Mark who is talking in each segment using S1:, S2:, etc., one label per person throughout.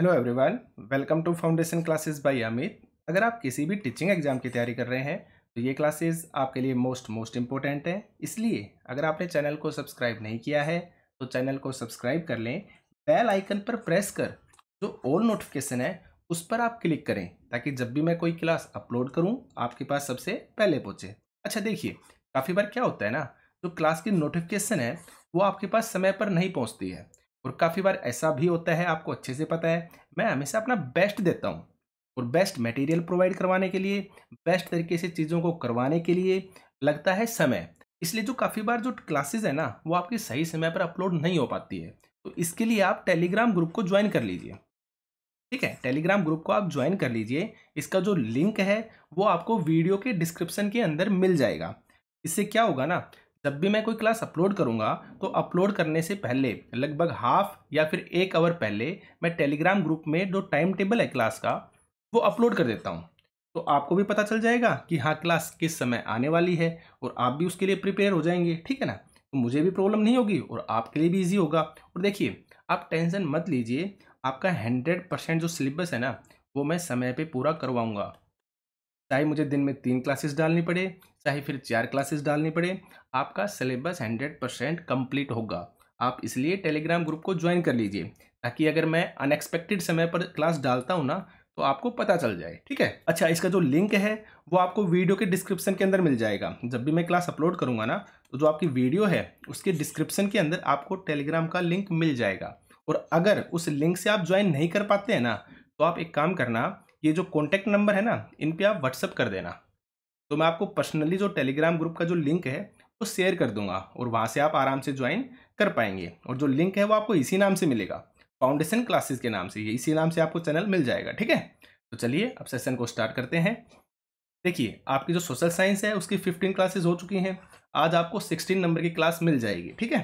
S1: hello everyone welcome to foundation classes by Amit अगर आप किसी भी टीचिंग एग्जाम की तैयारी कर रहे हैं तो ये क्लासेस आपके लिए मोस्ट मोस्ट इम्पोर्टेंट हैं इसलिए अगर आपने चैनल को सब्सक्राइब नहीं किया है तो चैनल को सब्सक्राइब कर लें बेल आइकन पर प्रेस कर जो ऑल नोटिफिकेशन है उस पर आप क्लिक करें ताकि जब भी मैं कोई क्लास अपलोड करूँ आपके पास सबसे पहले पहुँचे अच्छा देखिए काफ़ी बार क्या होता है ना जो क्लास की नोटिफिकेशन है वो आपके पास समय पर नहीं पहुँचती है और काफ़ी बार ऐसा भी होता है आपको अच्छे से पता है मैं हमेशा अपना बेस्ट देता हूँ और बेस्ट मटेरियल प्रोवाइड करवाने के लिए बेस्ट तरीके से चीज़ों को करवाने के लिए लगता है समय इसलिए जो काफ़ी बार जो क्लासेज है ना वो आपके सही समय पर अपलोड नहीं हो पाती है तो इसके लिए आप टेलीग्राम ग्रुप को ज्वाइन कर लीजिए ठीक है टेलीग्राम ग्रुप को आप ज्वाइन कर लीजिए इसका जो लिंक है वो आपको वीडियो के डिस्क्रिप्शन के अंदर मिल जाएगा इससे क्या होगा ना जब भी मैं कोई क्लास अपलोड करूँगा तो अपलोड करने से पहले लगभग हाफ या फिर एक आवर पहले मैं टेलीग्राम ग्रुप में जो टाइम टेबल है क्लास का वो अपलोड कर देता हूँ तो आपको भी पता चल जाएगा कि हाँ क्लास किस समय आने वाली है और आप भी उसके लिए प्रिपेयर हो जाएंगे ठीक है ना तो मुझे भी प्रॉब्लम नहीं होगी और आपके लिए भी ईजी होगा और देखिए आप टेंशन मत लीजिए आपका हंड्रेड परसेंट जो सिलेबस है ना वो मैं समय पे पूरा करवाऊंगा चाहे मुझे दिन में तीन क्लासेस डालनी पड़े चाहे फिर चार क्लासेस डालनी पड़े आपका सिलेबस हंड्रेड परसेंट कम्प्लीट होगा आप इसलिए टेलीग्राम ग्रुप को ज्वाइन कर लीजिए ताकि अगर मैं अनएक्सपेक्टेड समय पर क्लास डालता हूँ ना तो आपको पता चल जाए ठीक है अच्छा इसका जो लिंक है वो आपको वीडियो के डिस्क्रिप्शन के अंदर मिल जाएगा जब भी मैं क्लास अपलोड करूँगा ना तो जो आपकी वीडियो है उसके डिस्क्रिप्शन के अंदर आपको टेलीग्राम का लिंक मिल जाएगा और अगर उस लिंक से आप ज्वाइन नहीं कर पाते हैं ना तो आप एक काम करना ये जो कॉन्टैक्ट नंबर है ना इन पर आप व्हाट्सअप कर देना तो मैं आपको पर्सनली जो टेलीग्राम ग्रुप का जो लिंक है वो शेयर कर दूंगा और वहाँ से आप आराम से ज्वाइन कर पाएंगे और जो लिंक है वो आपको इसी नाम से मिलेगा फाउंडेशन क्लासेस के नाम से ये इसी नाम से आपको चैनल मिल जाएगा ठीक है तो चलिए अब सेशन को स्टार्ट करते हैं देखिए आपकी जो सोशल साइंस है उसकी फिफ्टीन क्लासेस हो चुकी हैं आज आपको सिक्सटीन नंबर की क्लास मिल जाएगी ठीक है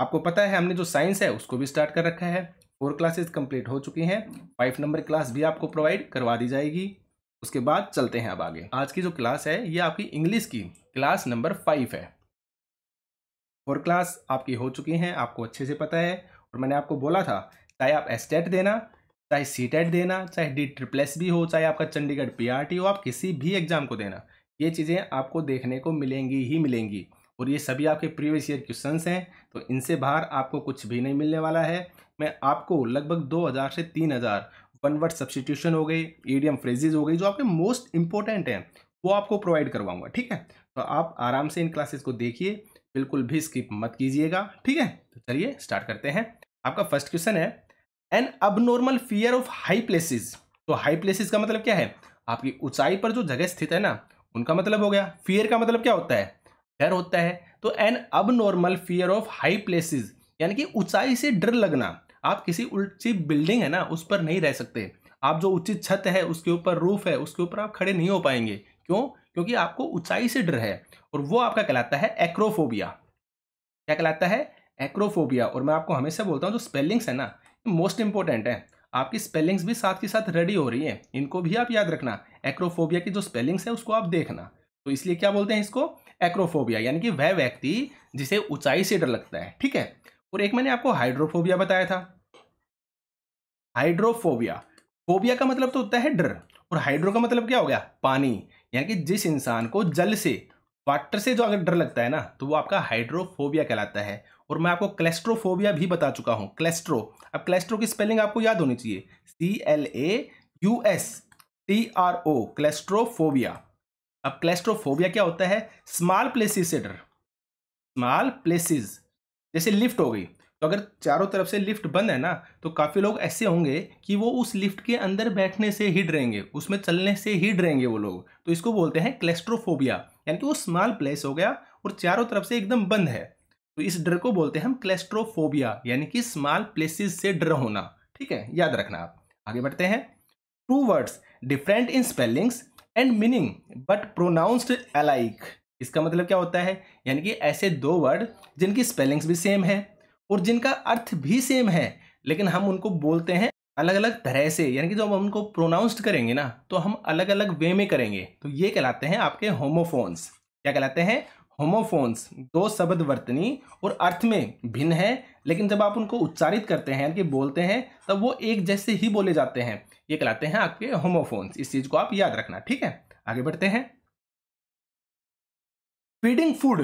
S1: आपको पता है हमने जो साइंस है उसको भी स्टार्ट कर रखा है फोर क्लासेज कंप्लीट हो चुकी हैं फाइव नंबर क्लास भी आपको प्रोवाइड करवा दी जाएगी उसके बाद चलते हैं अब आगे आज की जो क्लास है ये आपकी इंग्लिश की क्लास नंबर फाइव है और क्लास आपकी हो चुकी हैं आपको अच्छे से पता है और मैंने आपको बोला था चाहे आप टेट देना चाहे सी टेट देना चाहे डी ट्रिप्लेस भी हो चाहे आपका चंडीगढ़ पी e हो आप किसी भी एग्ज़ाम को देना ये चीज़ें आपको देखने को मिलेंगी ही मिलेंगी और ये सभी आपके प्रीवियस ईयर क्वेश्चन हैं तो इनसे बाहर आपको कुछ भी नहीं मिलने वाला है मैं आपको लगभग 2000 से हजार वन वर्ड सब्सिट्यूशन हो गई एडियम फ्रेजेज हो गई जो आपके मोस्ट इंपॉर्टेंट हैं वो आपको प्रोवाइड करवाऊंगा ठीक है तो आप आराम से इन क्लासेस को देखिए बिल्कुल भी स्किप मत कीजिएगा ठीक है तो चलिए स्टार्ट करते हैं आपका फर्स्ट क्वेश्चन है an abnormal fear of high places तो हाई प्लेसेज का मतलब क्या है आपकी ऊंचाई पर जो जगह स्थित है ना उनका मतलब हो गया फियर का मतलब क्या होता है डर होता है तो an abnormal fear of high places यानी कि ऊंचाई से डर लगना आप किसी ऊंची बिल्डिंग है ना उस पर नहीं रह सकते आप जो ऊंची छत है उसके ऊपर रूफ है उसके ऊपर आप खड़े नहीं हो पाएंगे क्यों क्योंकि आपको ऊंचाई से डर है और वो आपका कहलाता है एक्रोफोबिया क्या कहलाता है एक्रोफोबिया और मैं आपको हमेशा बोलता हूँ जो स्पेलिंग्स है ना मोस्ट इंपॉर्टेंट है आपकी स्पेलिंग्स भी साथ के साथ रेडी हो रही हैं इनको भी आप याद रखना एक्रोफोबिया की जो स्पेलिंग्स है उसको आप देखना तो इसलिए क्या बोलते हैं इसको एक्रोफोबिया यानी कि वह व्यक्ति जिसे ऊंचाई से डर लगता है ठीक है और एक मैंने आपको हाइड्रोफोबिया बताया था हाइड्रोफोबिया फोबिया का मतलब तो होता है डर और हाइड्रो का मतलब क्या हो गया पानी यानी कि जिस इंसान को जल से वाटर से जो अगर डर लगता है ना तो वो आपका हाइड्रोफोबिया कहलाता है और मैं आपको क्लेस्ट्रोफोबिया भी बता चुका हूँ क्लेस्ट्रो अब क्लेस्ट्रो की स्पेलिंग आपको याद होनी चाहिए C L A U S T R O claustrophobia अब क्लेस्ट्रोफोबिया क्या होता है स्मॉल प्लेसेस से डर स्मॉल प्लेसेस जैसे लिफ्ट हो गई तो अगर चारों तरफ से लिफ्ट बंद है ना तो काफ़ी लोग ऐसे होंगे कि वो उस लिफ्ट के अंदर बैठने से ही डरेंगे उसमें चलने से ही डरेंगे वो लोग तो इसको बोलते हैं क्लेस्ट्रोफोबिया यानी कि वो स्मॉल प्लेस हो गया और चारों तरफ से एकदम बंद है तो इस डर को बोलते हैं हम क्लेस्ट्रोफोबिया यानी कि स्मॉल प्लेसेस से डर होना ठीक है याद रखना आप आगे बढ़ते हैं two words different in spellings and meaning but pronounced alike इसका मतलब क्या होता है यानी कि ऐसे दो वर्ड जिनकी स्पेलिंग्स भी सेम है और जिनका अर्थ भी सेम है लेकिन हम उनको बोलते हैं अलग अलग तरह से यानी कि जब हम उनको प्रोनाउंस्ड करेंगे ना तो हम अलग अलग वे में करेंगे तो ये कहलाते हैं आपके होमोफोन्स क्या कहलाते हैं होमोफोन्स दो शब्द वर्तनी और अर्थ में भिन्न है लेकिन जब आप उनको उच्चारित करते हैं यानी कि बोलते हैं तब वो एक जैसे ही बोले जाते हैं ये कहलाते हैं आपके होमोफोन्स इस चीज़ को आप याद रखना ठीक है आगे बढ़ते हैं feeding food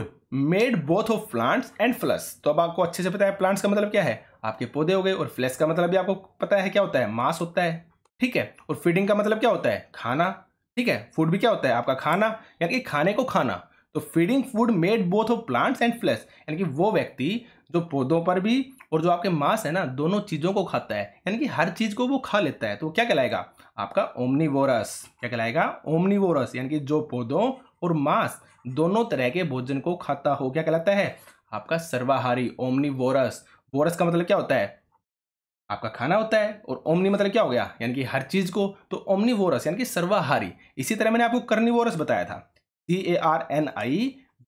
S1: made both of plants and flesh तो अब आपको अच्छे से पता है प्लांट्स का मतलब क्या है आपके पौधे हो गए और फ्लस का मतलब भी आपको पता है क्या होता है मांस होता है ठीक है और फीडिंग का मतलब क्या होता है खाना ठीक है फूड भी क्या होता है आपका खाना यानी कि खाने को खाना तो feeding food made both of plants and flesh यानी कि वो व्यक्ति जो पौधों पर भी और जो आपके मांस है ना दोनों चीज़ों को खाता है यानी कि हर चीज़ को वो खा लेता है तो क्या कहलाएगा आपका ओमनीवोरस क्या कहलाएगा ओमनीवोरस यानी कि जो पौधों और मांस दोनों तरह के भोजन को खाता हो क्या कहलाता है आपका सर्वाहारी ओमनी वोरस वोरस का मतलब क्या होता है आपका खाना होता है और ओमनी मतलब क्या हो गया यानी कि हर चीज़ को तो ओमनी वोरस यानी कि सर्वाहारी इसी तरह मैंने आपको करनी वोरस बताया था C A R N I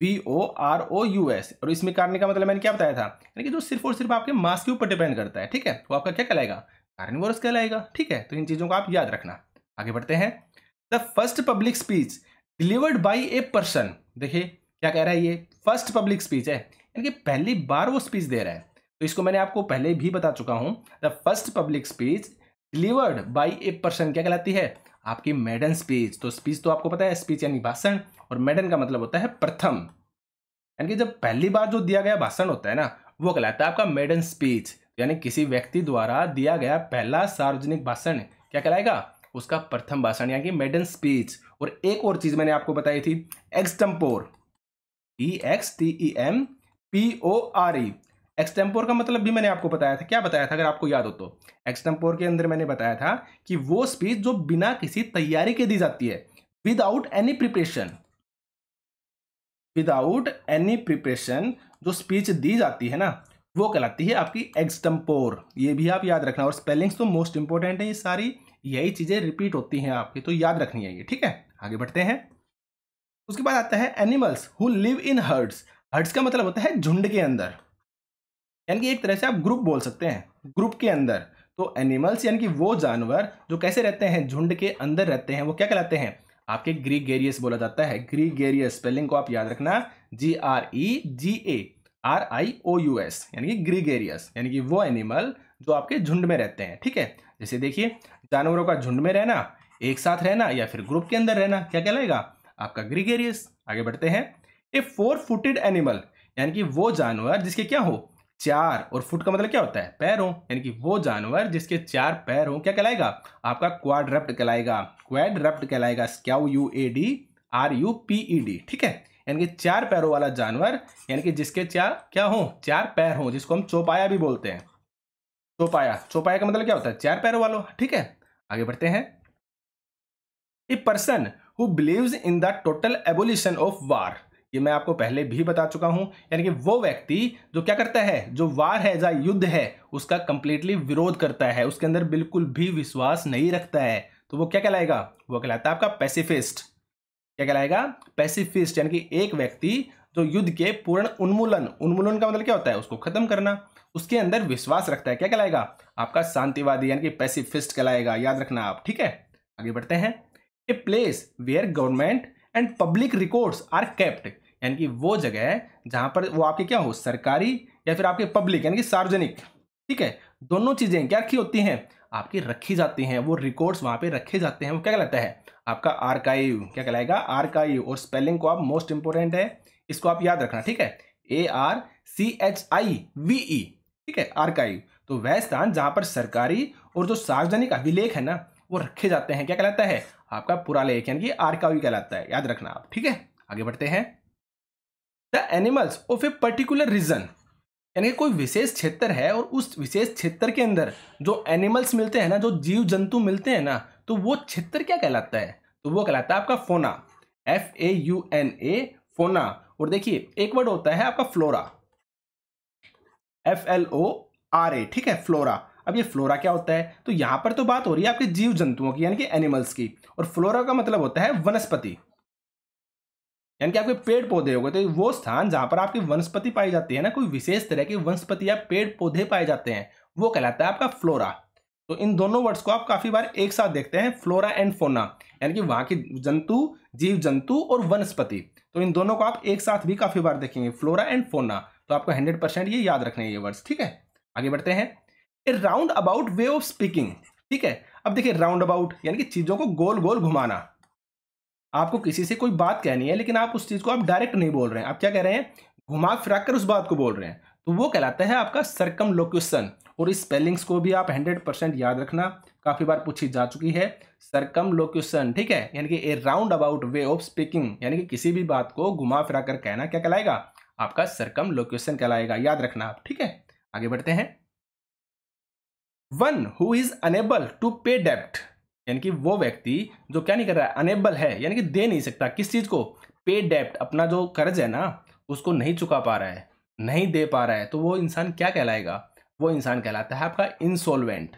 S1: B O R O U S और इसमें कारने का मतलब मैंने क्या बताया था यानी कि जो सिर्फ और सिर्फ आपके मास के ऊपर डिपेंड करता है ठीक है वो तो आपका क्या कहलाएगा कारण वोरस कहलाएगा ठीक है तो इन चीज़ों को आप याद रखना आगे बढ़ते हैं the first public speech delivered by a person देखिए क्या कह रहा है ये फर्स्ट पब्लिक स्पीच है यानी कि पहली बार वो स्पीच दे रहा है तो इसको मैंने आपको पहले भी बता चुका हूँ the first public speech delivered by a person क्या कहलाती है आपकी मैडन स्पीच तो स्पीच तो आपको पता है स्पीच यानी भाषण और मैडन का मतलब होता है प्रथम यानी कि जब पहली बार जो दिया गया भाषण होता है ना वो कहलाता है आपका मैडन स्पीच यानी किसी व्यक्ति द्वारा दिया गया पहला सार्वजनिक भाषण क्या कहलाएगा उसका प्रथम भाषण यानी कि मैडन स्पीच और एक और चीज़ मैंने आपको बताई थी extempore E X T E M P O R E extempore का मतलब भी मैंने आपको बताया था क्या बताया था अगर आपको याद हो तो एक्सटेम्पोर के अंदर मैंने बताया था कि वो स्पीच जो बिना किसी तैयारी के दी जाती है without any preparation without any preparation जो स्पीच दी जाती है ना वो कहलाती है आपकी एक्सटम्पोर ये भी आप याद रखना और स्पेलिंग्स तो मोस्ट इंपॉर्टेंट है ये सारी यही चीज़ें रिपीट होती हैं आपकी तो याद रखनी है ये ठीक है आगे बढ़ते हैं उसके बाद आता है animals who live in herds herds का मतलब होता है झुंड के अंदर यानी कि एक तरह से आप ग्रुप बोल सकते हैं ग्रुप के अंदर तो एनिमल्स यानी कि वो जानवर जो कैसे रहते हैं झुंड के अंदर रहते हैं वो क्या कहलाते हैं आपके ग्री गेरियस बोला जाता है ग्री गेरियस स्पेलिंग को आप याद रखना G R E G A R I O U S यानी कि ग्री गेरियस यानी कि वो एनिमल जो आपके झुंड में रहते हैं ठीक है जैसे देखिए जानवरों का झुंड में रहना एक साथ रहना या फिर ग्रुप के अंदर रहना क्या कहलाएगा आपका ग्रीगेरियस आगे बढ़ते हैं ए फोर फुटेड एनिमल यानी कि वो जानवर जिसके क्या हो चार और फुट का मतलब क्या होता है पैर हो यानी कि वो जानवर जिसके चार पैर हो क्या कहलाएगा आपका क्वाड्रप्ट कहलाएगा क्वाड्रप्ट कहलाएगा Q U A D R U P E D ठीक है यानी कि चार पैरों वाला जानवर यानी कि जिसके चार क्या हो चार पैर हो जिसको हम चौपाया भी बोलते हैं चौपाया चौपाया का मतलब क्या होता है चार पैरों वालों ठीक है आगे बढ़ते हैं a person who believes in the total abolition of war ये मैं आपको पहले भी बता चुका हूं यानी कि वो व्यक्ति जो क्या करता है जो वार है या युद्ध है उसका कंप्लीटली विरोध करता है उसके अंदर बिल्कुल भी विश्वास नहीं रखता है तो वो क्या कहलाएगा वो कहलाता है आपका पैसिफिस्ट क्या कहलाएगा पैसिफिस्ट यानी कि एक व्यक्ति जो युद्ध के पूर्ण उन्मूलन उन्मूलन का मतलब क्या होता है उसको खत्म करना उसके अंदर विश्वास रखता है क्या कहलाएगा आपका शांतिवादी यानी कि पैसिफिस्ट कहलाएगा याद रखना आप ठीक है आगे बढ़ते हैं a place where government and public records are kept यानी कि वो जगह है जहाँ पर वो आपके क्या हो सरकारी या फिर आपके पब्लिक यानी कि सार्वजनिक ठीक है दोनों चीज़ें क्या रखी होती हैं आपकी रखी जाती हैं वो रिकॉर्ड्स वहाँ पे रखे जाते हैं वो क्या कहलाता है आपका आर्काइव क्या कहलाएगा आर्काइव और स्पेलिंग को आप मोस्ट इंपॉर्टेंट है इसको आप याद रखना ठीक है A R C H I V E ठीक है आर्काइव तो वह स्थान जहाँ पर सरकारी और जो सार्वजनिक अभिलेख है ना वो रखे जाते हैं क्या कहलाता है आपका पूरा लेख यानी कि आर्कावी कहलाता है याद रखना आप ठीक है आगे बढ़ते हैं the animals of a particular region यानी कोई विशेष क्षेत्र है और उस विशेष क्षेत्र के अंदर जो एनिमल्स मिलते हैं ना जो जीव जंतु मिलते हैं ना तो वो क्षेत्र क्या कहलाता है तो वो कहलाता है आपका fauna F A U N A fauna और देखिए एक वर्ड होता है आपका flora F L O R A ठीक है फ्लोरा अब ये फ्लोरा क्या होता है तो यहाँ पर तो बात हो रही है आपके जीव जंतुओं की यानी कि एनिमल्स की और फ्लोरा का मतलब होता है वनस्पति यानी कि आपके पेड़ पौधे हो गए तो वो स्थान जहाँ पर आपकी वनस्पति पाई जाती है ना कोई विशेष तरह की वनस्पति या पेड़ पौधे पाए जाते हैं वो कहलाता है आपका फ्लोरा तो इन दोनों वर्ड्स को आप काफी बार एक साथ देखते हैं फ्लोरा एंड फोना यानी कि वहां की जंतु जीव जंतु और वनस्पति तो इन दोनों को आप एक साथ भी काफी बार देखेंगे फ्लोरा एंड फोना तो आपको हंड्रेड परसेंट ये याद रखने ये वर्ड्स ठीक है आगे बढ़ते हैं a round about way of speaking ठीक है अब देखिए राउंड अबाउट यानी कि चीज़ों को गोल गोल घुमाना आपको किसी से कोई बात कहनी है लेकिन आप उस चीज़ को आप डायरेक्ट नहीं बोल रहे हैं आप क्या कह रहे हैं घुमा फिरा कर उस बात को बोल रहे हैं तो वो कहलाता है आपका सरकम लोक्यूशन और इस स्पेलिंग्स को भी आप हंड्रेड परसेंट याद रखना काफ़ी बार पूछी जा चुकी है सरकम लोक्यूशन ठीक है यानी कि a round about way of speaking यानी कि किसी भी बात को घुमा फिरा कर कहना क्या कहलाएगा आपका सरकम लोक्यूशन कहलाएगा याद रखना आप ठीक है आगे बढ़ते हैं one who is unable to pay डेप्ट यानी कि वो व्यक्ति जो क्या नहीं कर रहा है अनेबल है यानी कि दे नहीं सकता किस चीज़ को पे डेप्ट अपना जो कर्ज है ना उसको नहीं चुका पा रहा है नहीं दे पा रहा है तो वो इंसान क्या कहलाएगा वो इंसान कहलाता है आपका इंसोलवेंट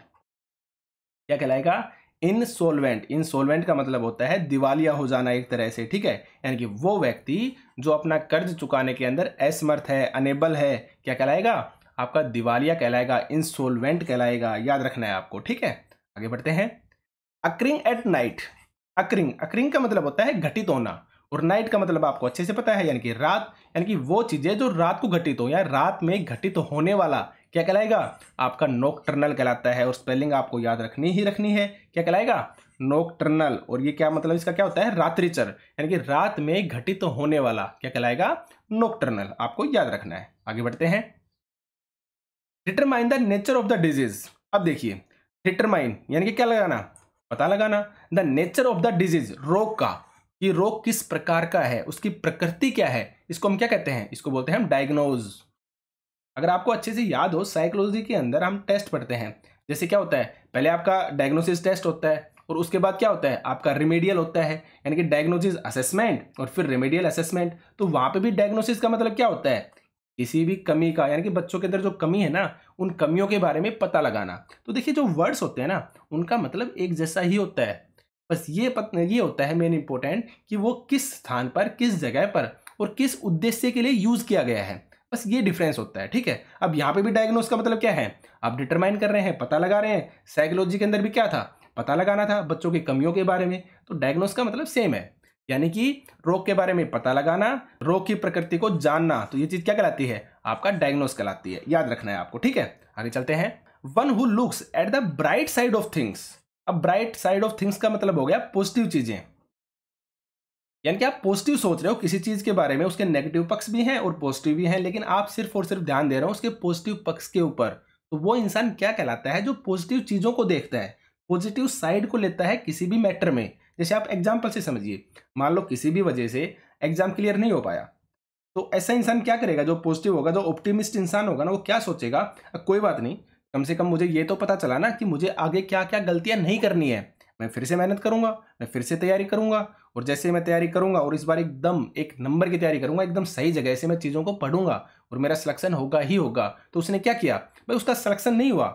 S1: क्या कहलाएगा इनसोलवेंट इनसोलवेंट का मतलब होता है दिवालिया हो जाना एक तरह से ठीक है यानी कि वो व्यक्ति जो अपना कर्ज चुकाने के अंदर असमर्थ है अनेबल है क्या कहलाएगा आपका दिवालिया कहलाएगा इंसोलवेंट कहलाएगा याद रखना है आपको ठीक है आगे बढ़ते हैं occurring at night occurring occurring का मतलब होता है घटित होना और नाइट का मतलब आपको अच्छे से पता है यानी कि रात यानी कि वो चीज़ें जो रात को घटित हो या रात में घटित होने वाला क्या कहलाएगा आपका नोकटर्नल कहलाता है और स्पेलिंग आपको याद रखनी ही रखनी है क्या कहलाएगा नोकटर्नल और ये क्या मतलब इसका क्या होता है रात्रिचर यानी कि रात में घटित होने वाला क्या कहलाएगा नोकटर्नल आपको याद रखना है आगे बढ़ते हैं determine the nature of the disease अब देखिए डिटरमाइन यानी कि क्या लगाना पता लगाना the nature of the disease रोग का ये रोग किस प्रकार का है उसकी प्रकृति क्या है इसको हम क्या कहते हैं इसको बोलते हैं हम डायग्नोज अगर आपको अच्छे से याद हो साइकोलॉजी के अंदर हम टेस्ट पढ़ते हैं जैसे क्या होता है पहले आपका डायग्नोसिस टेस्ट होता है और उसके बाद क्या होता है आपका रिमेडियल होता है यानी कि डायग्नोसिस असेसमेंट और फिर रिमेडियल असेसमेंट तो वहाँ पे भी डायग्नोसिस का मतलब क्या होता है किसी भी कमी का यानी कि बच्चों के अंदर जो कमी है ना उन कमियों के बारे में पता लगाना तो देखिए जो वर्ड्स होते हैं ना उनका मतलब एक जैसा ही होता है बस ये पत, ये होता है मेन इम्पोर्टेंट कि वो किस स्थान पर किस जगह पर और किस उद्देश्य के लिए यूज़ किया गया है बस ये डिफरेंस होता है ठीक है अब यहाँ पे भी डायग्नोस का मतलब क्या है आप डिटरमाइन कर रहे हैं पता लगा रहे हैं साइकोलॉजी के अंदर भी क्या था पता लगाना था बच्चों की कमियों के बारे में तो डायग्नोस का मतलब सेम है यानी कि रोग के बारे में पता लगाना रोग की प्रकृति को जानना तो ये चीज़ क्या कहलाती है आपका डायग्नोस कहलाती है याद रखना है आपको ठीक है आगे चलते हैं one who looks at the bright side of things अब ब्राइट साइड ऑफ थिंग्स का मतलब हो गया पॉजिटिव चीज़ें यानी कि आप पॉजिटिव सोच रहे हो किसी चीज़ के बारे में उसके नेगेटिव पक्ष भी हैं और पॉजिटिव भी हैं लेकिन आप सिर्फ और सिर्फ ध्यान दे रहे हो उसके पॉजिटिव पक्ष के ऊपर तो वो इंसान क्या कहलाता है जो पॉजिटिव चीज़ों को देखता है पॉजिटिव साइड को लेता है किसी भी मैटर में जैसे आप एग्जाम्पल से समझिए मान लो किसी भी वजह से एग्जाम क्लियर नहीं हो पाया तो ऐसा इंसान क्या करेगा जो पॉजिटिव होगा जो ऑप्टिमिस्ट इंसान होगा ना वो क्या सोचेगा कोई बात नहीं कम से कम मुझे ये तो पता चला ना कि मुझे आगे क्या क्या गलतियाँ नहीं करनी है मैं फिर से मेहनत करूंगा मैं फिर से तैयारी करूंगा और जैसे मैं तैयारी करूंगा और इस बार एकदम एक नंबर की तैयारी करूंगा एकदम सही जगह से मैं चीज़ों को पढ़ूंगा और मेरा सिलेक्शन होगा ही होगा तो उसने क्या किया भाई उसका सिलेक्शन नहीं हुआ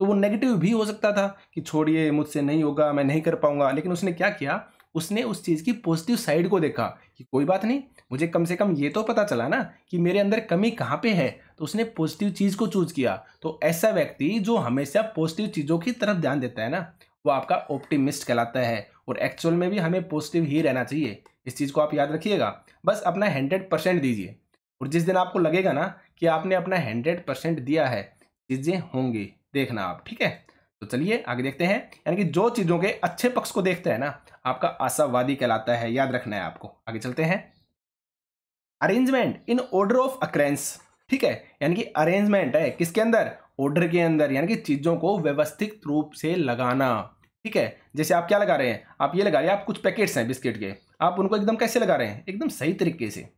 S1: तो वो नेगेटिव भी हो सकता था कि छोड़िए मुझसे नहीं होगा मैं नहीं कर पाऊंगा लेकिन उसने क्या किया उसने उस चीज़ की पॉजिटिव साइड को देखा कि कोई बात नहीं मुझे कम से कम ये तो पता चला ना कि मेरे अंदर कमी कहाँ पे है तो उसने पॉजिटिव चीज़ को चूज किया तो ऐसा व्यक्ति जो हमेशा पॉजिटिव चीज़ों की तरफ ध्यान देता है ना वो आपका ऑप्टिमिस्ट कहलाता है और एक्चुअल में भी हमें पॉजिटिव ही रहना चाहिए इस चीज़ को आप याद रखिएगा बस अपना हंड्रेड परसेंट दीजिए और जिस दिन आपको लगेगा ना कि आपने अपना हंड्रेड परसेंट दिया है चीज़ें होंगी देखना आप ठीक है तो चलिए आगे देखते हैं यानी कि जो चीज़ों के अच्छे पक्ष को देखते हैं ना आपका आशावादी कहलाता है याद रखना है आपको आगे चलते हैं arrangement in order of occurrences ठीक है यानी कि अरेंजमेंट है किसके अंदर ऑर्डर के अंदर यानी कि चीज़ों को व्यवस्थित रूप से लगाना ठीक है जैसे आप क्या लगा रहे हैं आप ये लगा रहे हैं आप कुछ पैकेट्स हैं बिस्किट के आप उनको एकदम कैसे लगा रहे हैं एकदम सही तरीके से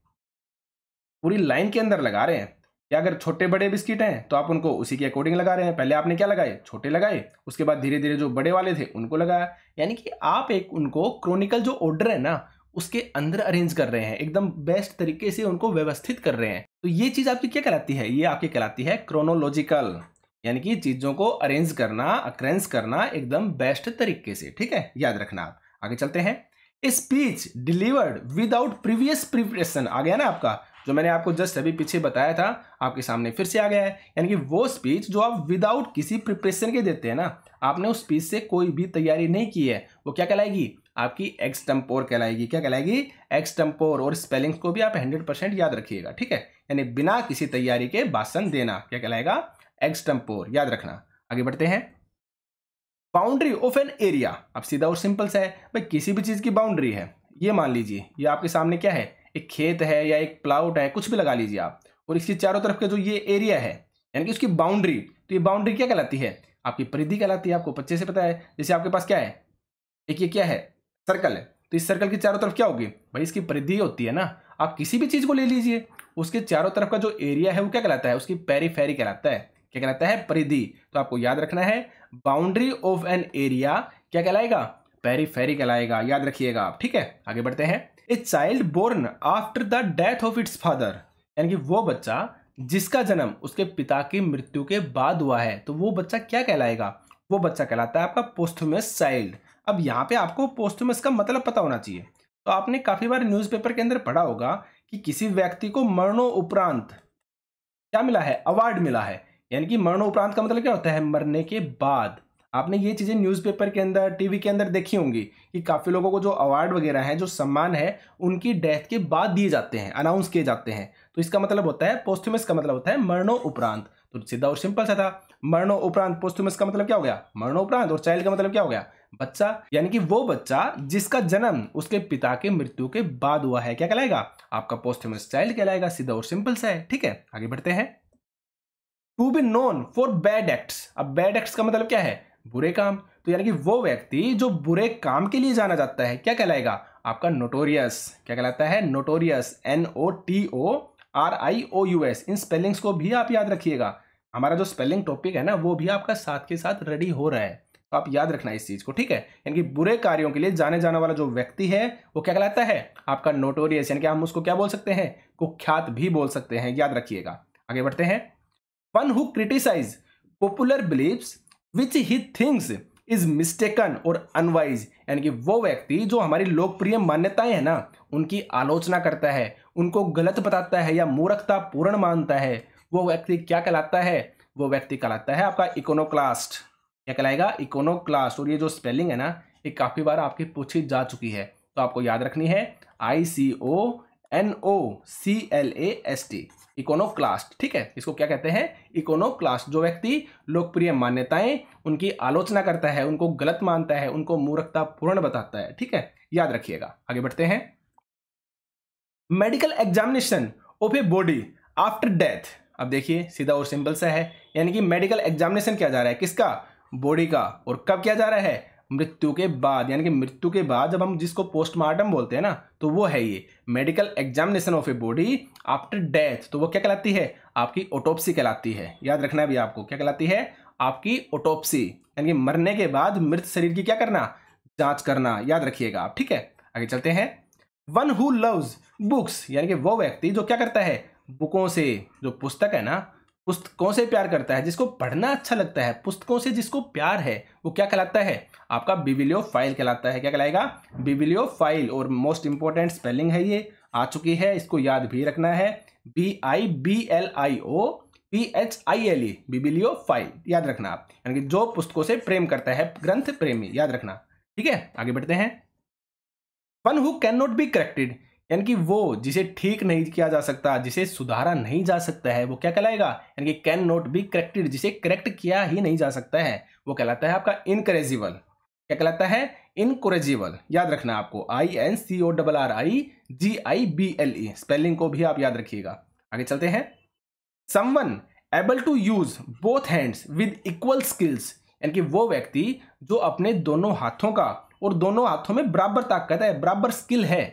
S1: पूरी लाइन के अंदर लगा रहे हैं या अगर छोटे बड़े बिस्किट हैं तो आप उनको उसी के अकॉर्डिंग लगा रहे हैं पहले आपने क्या लगाए छोटे लगाए उसके बाद धीरे धीरे जो बड़े वाले थे उनको लगाया यानी कि आप एक उनको क्रोनिकल जो ऑर्डर है ना उसके अंदर अरेंज कर रहे हैं एकदम बेस्ट तरीके से उनको व्यवस्थित कर रहे हैं तो ये चीज़ आपकी क्या कहलाती है ये आपकी कहलाती है क्रोनोलॉजिकल यानी कि चीज़ों को अरेंज करना अक्रेंस करना एकदम बेस्ट तरीके से ठीक है याद रखना आप आगे चलते हैं speech delivered without previous preparation आ गया ना आपका जो मैंने आपको जस्ट अभी पीछे बताया था आपके सामने फिर से आ गया है यानी कि वो स्पीच जो आप विदाउट किसी प्रिपरेशन के देते हैं ना आपने उस स्पीच से कोई भी तैयारी नहीं की है वो क्या कहलाएगी आपकी एक्सटम्पोर कहलाएगी क्या कहलाएगी एक्सटम्पोर और स्पेलिंग्स को भी आप हंड्रेड परसेंट याद रखिएगा ठीक है यानी बिना किसी तैयारी के भाषण देना क्या कहलाएगा एक्सटम्पोर याद रखना आगे बढ़ते हैं बाउंड्री ऑफ एन एरिया अब सीधा और सिंपल सा है भाई किसी भी चीज़ की बाउंड्री है ये मान लीजिए ये आपके सामने क्या है एक खेत है या एक प्लाउट है कुछ भी लगा लीजिए आप और इसके चारों तरफ का जो ये एरिया है यानी कि उसकी बाउंड्री तो ये बाउंड्री क्या कहलाती है आपकी परिधि कहलाती है आपको बच्चे से पता है जैसे आपके पास क्या है एक ये क्या है सर्कल है तो इस सर्कल के चारों तरफ क्या होगी भाई इसकी परिधि होती है ना आप किसी भी चीज़ को ले लीजिए उसके चारों तरफ का जो एरिया है वो क्या कहलाता है उसकी पैरी कहलाता है क्या कहलाता है परिधि तो आपको याद रखना है बाउंड्री ऑफ एन एरिया क्या कहलाएगा पैरी कहलाएगा याद रखिएगा आप ठीक है आगे बढ़ते हैं a child born after the death of its father यानी कि वो बच्चा जिसका जन्म उसके पिता की मृत्यु के बाद हुआ है तो वो बच्चा क्या कहलाएगा वो बच्चा कहलाता है आपका पोस्टमेस चाइल्ड अब यहाँ पे आपको पोस्टमेस का मतलब पता होना चाहिए तो आपने काफ़ी बार न्यूज़पेपर के अंदर पढ़ा होगा कि किसी व्यक्ति को मरणोपरांत क्या मिला है अवार्ड मिला है यानी कि मरणोपरांत का मतलब क्या होता है मरने के बाद आपने ये चीज़ें न्यूज़पेपर के अंदर टीवी के अंदर देखी होंगी कि काफ़ी लोगों को जो अवार्ड वगैरह हैं जो सम्मान है उनकी डेथ के बाद दिए जाते हैं अनाउंस किए जाते हैं तो इसका मतलब होता है पोस्टुमस का मतलब होता है मरणो उपरांत तो सीधा और सिंपल सा था मरणो उपरांत पोस्टुमस का मतलब क्या हो गया मरणो उपरांत और चाइल्ड का मतलब क्या हो गया बच्चा यानी कि वो बच्चा जिसका जन्म उसके पिता के मृत्यु के बाद हुआ है क्या कहलाएगा आपका पोस्टमस चाइल्ड कहलाएगा सीधा और सिंपल सा है ठीक है आगे बढ़ते हैं to be known for bad acts अब बैड एक्ट्स का मतलब क्या है बुरे काम तो यानी कि वो व्यक्ति जो बुरे काम के लिए जाना जाता है क्या कहलाएगा आपका नोटोरियस क्या कहलाता है notorious N O T O R I O U S इन स्पेलिंग्स को भी आप याद रखिएगा हमारा जो स्पेलिंग टॉपिक है ना वो भी आपका साथ के साथ रेडी हो रहा है तो आप याद रखना इस चीज़ को ठीक है यानी कि बुरे कार्यों के लिए जाने जाने वाला जो व्यक्ति है वो क्या कहलाता है आपका नोटोरियस यानी कि हम उसको क्या बोल सकते हैं कुख्यात भी बोल सकते हैं याद रखिएगा आगे बढ़ते हैं one who criticize popular believes which he thinks is mistaken और अनवाइज यानी कि वो व्यक्ति जो हमारी लोकप्रिय मान्यताएं हैं ना उनकी आलोचना करता है उनको गलत बताता है या मूर्खता पूर्ण मानता है वो व्यक्ति क्या कहलाता है वो व्यक्ति कहलाता है आपका इकोनोक्लास्ट क्या कहलाएगा इकोनोक्लास्ट और ये जो स्पेलिंग है ना ये काफ़ी बार आपकी पूछी जा चुकी है तो आपको याद रखनी है I C O N O C L A S T iconoclast ठीक है इसको क्या कहते हैं इकोनोक्लास्ट जो व्यक्ति लोकप्रिय मान्यताएं उनकी आलोचना करता है उनको गलत मानता है उनको मूर्खतापूर्ण बताता है ठीक है याद रखिएगा आगे बढ़ते हैं medical examination of a body after death अब देखिए सीधा और सिंपल सा है यानी कि मेडिकल एग्जामिनेशन किया जा रहा है किसका बॉडी का और कब किया जा रहा है मृत्यु के बाद यानी कि मृत्यु के बाद जब हम जिसको पोस्टमार्टम बोलते हैं ना तो वो है ये medical examination of a body after death तो वो क्या कहलाती है आपकी ओटोप्सी कहलाती है याद रखना है भी आपको क्या कहलाती है आपकी ओटोप्सी यानी कि मरने के बाद मृत शरीर की क्या करना जांच करना याद रखिएगा आप ठीक है आगे चलते हैं वन हु लव्स बुक्स यानी कि वो व्यक्ति जो क्या करता है बुकों से जो पुस्तक है ना पुस्तकों से प्यार करता है जिसको पढ़ना अच्छा लगता है पुस्तकों से जिसको प्यार है वो क्या कहलाता है आपका बिविलियो फाइल कहलाता है क्या कहलाएगा बिविलियो फाइल और मोस्ट इंपॉर्टेंट स्पेलिंग है ये आ चुकी है इसको याद भी रखना है B I B L I O P H I L E bibliophile याद रखना आप यानी कि जो पुस्तकों से प्रेम करता है ग्रंथ प्रेमी याद रखना ठीक है आगे बढ़ते हैं one who can not be corrected यानी कि वो जिसे ठीक नहीं किया जा सकता जिसे सुधारा नहीं जा सकता है वो क्या कहलाएगा यानी कि कैन नॉट बी करेक्टेड जिसे करेक्ट किया ही नहीं जा सकता है वो कहलाता है आपका इनकरेजिबल क्या कहलाता है इनकोरेजिबल याद रखना आपको I N C O double R I G I B L E spelling को भी आप याद रखिएगा आगे चलते हैं someone able to use both hands with equal skills यानी कि वो व्यक्ति जो अपने दोनों हाथों का और दोनों हाथों में बराबर ताकत है बराबर स्किल है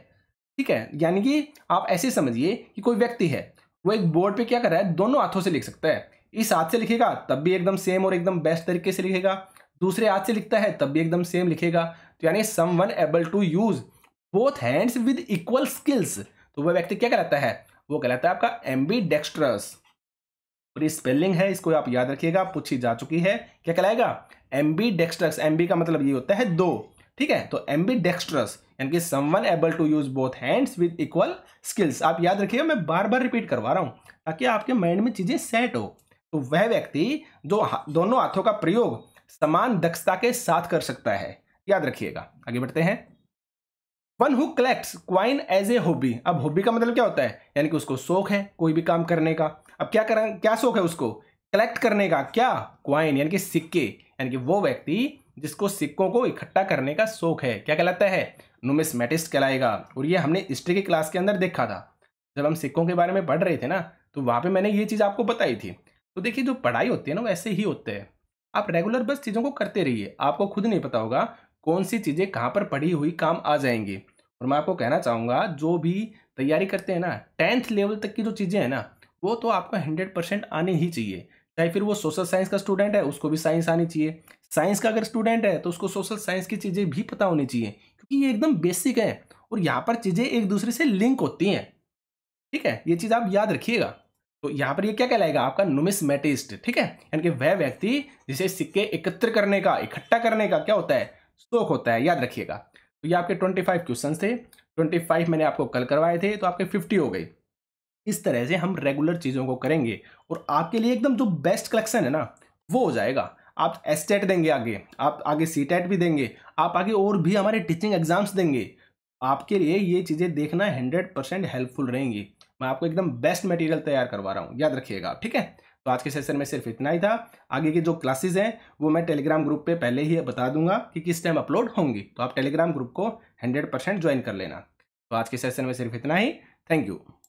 S1: ठीक है यानी कि आप ऐसे समझिए कि कोई व्यक्ति है वो एक बोर्ड पे क्या कर रहा है दोनों हाथों से लिख सकता है इस हाथ से लिखेगा तब भी एकदम सेम और एकदम बेस्ट तरीके से लिखेगा दूसरे हाथ से लिखता है तब भी एकदम सेम लिखेगा तो यानी someone able to use both hands with equal skills तो वह व्यक्ति क्या कहलाता है वो कहलाता है आपका बी डेक्स्ट्रस स्पेलिंग है इसको आप याद रखिएगा पूछी जा चुकी है क्या कहलाएगा बी डेक्स्ट्रस बी का मतलब ये होता है दो ठीक है तो बी डेक्स्ट्रस यानी कि someone able to use both hands with equal skills आप याद रखिए मैं बार बार रिपीट करवा रहा हूँ ताकि आपके माइंड में चीज़ें सेट हो तो वह व्यक्ति जो दोनों हाथों का प्रयोग समान दक्षता के साथ कर सकता है याद रखिएगा आगे बढ़ते हैं one who collects coin as a hobby अब हॉबी का मतलब क्या होता है यानी कि उसको शौक है कोई भी काम करने का अब क्या करें क्या शौक है उसको कलेक्ट करने का क्या क्वाइन यानी कि सिक्के यानी कि वो व्यक्ति जिसको सिक्कों को इकट्ठा करने का शौक है क्या कहलाता है नोमिसमेटिस्ट कहलाएगा और ये हमने हिस्ट्री की क्लास के अंदर देखा था जब हम सिक्कों के बारे में पढ़ रहे थे ना तो वहाँ पे मैंने ये चीज़ आपको बताई थी तो देखिए जो पढ़ाई होती है ना वो ऐसे ही होते हैं आप रेगुलर बस चीज़ों को करते रहिए आपको खुद नहीं पता होगा कौन सी चीज़ें कहाँ पर पढ़ी हुई काम आ जाएंगी और मैं आपको कहना चाहूँगा जो भी तैयारी करते हैं ना टेंथ लेवल तक की जो चीज़ें हैं ना वो तो आपको हंड्रेड परसेंट आनी ही चाहिए चाहे फिर वो सोशल साइंस का स्टूडेंट है उसको भी साइंस आनी चाहिए साइंस का अगर स्टूडेंट है तो उसको सोशल साइंस की चीज़ें भी पता होनी चाहिए क्योंकि ये एकदम बेसिक है और यहाँ पर चीज़ें एक दूसरे से लिंक होती हैं ठीक है ये चीज़ आप याद रखिएगा तो यहाँ पर ये क्या कहलाएगा आपका नुमिसमेटिस्ट ठीक है यानी कि वह व्यक्ति जिसे सिक्के एकत्र करने का इकट्ठा करने का क्या होता है शौक होता है याद रखिएगा तो ये आपके ट्वेंटी फाइव क्वेश्चन थे ट्वेंटी फाइव मैंने आपको कल करवाए थे तो आपके फिफ्टी हो गई इस तरह से हम रेगुलर चीज़ों को करेंगे और आपके लिए एकदम जो बेस्ट कलेक्शन है ना वो हो जाएगा आप टेट e देंगे आगे आप आगे सी e भी देंगे आप आगे और भी हमारे टीचिंग एग्जाम्स देंगे आपके लिए ये चीज़ें देखना हंड्रेड परसेंट हेल्पफुल रहेंगी मैं आपको एकदम बेस्ट मटेरियल तैयार करवा रहा हूँ याद रखिएगा ठीक है तो आज के सेशन में सिर्फ इतना ही था आगे की जो क्लासेज हैं वो मैं टेलीग्राम ग्रुप पर पहले ही बता दूंगा कि किस टाइम अपलोड होंगी तो आप टेलीग्राम ग्रुप को हंड्रेड परसेंट ज्वाइन कर लेना तो आज के सेशन में सिर्फ इतना ही थैंक यू